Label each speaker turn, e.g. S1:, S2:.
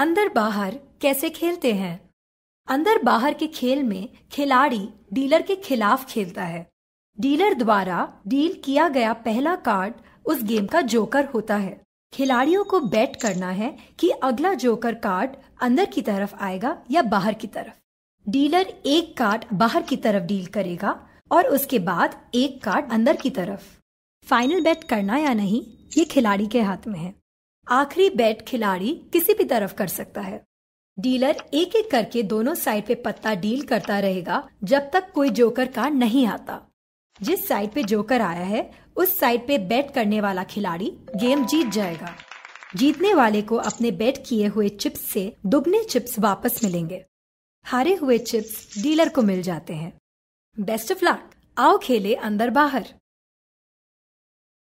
S1: अंदर बाहर कैसे खेलते हैं अंदर बाहर के खेल में खिलाड़ी डीलर के खिलाफ खेलता है डीलर द्वारा डील किया गया पहला कार्ड उस गेम का जोकर होता है खिलाड़ियों को बैट करना है कि अगला जोकर कार्ड अंदर की तरफ आएगा या बाहर की तरफ डीलर एक कार्ड बाहर की तरफ डील करेगा और उसके बाद एक कार्ड अंदर की तरफ फाइनल बैट करना या नहीं ये खिलाड़ी के हाथ में है आखिरी बैट खिलाड़ी किसी भी तरफ कर सकता है डीलर एक एक करके दोनों साइड पे पत्ता डील करता रहेगा जब तक कोई जोकर कार्ड नहीं आता जिस साइड पे जोकर आया है उस साइड पे बैट करने वाला खिलाड़ी गेम जीत जाएगा जीतने वाले को अपने बैट किए हुए चिप्स से दुगने चिप्स वापस मिलेंगे हारे हुए चिप्स डीलर को मिल जाते हैं बेस्ट ऑफ लक आओ खेले अंदर बाहर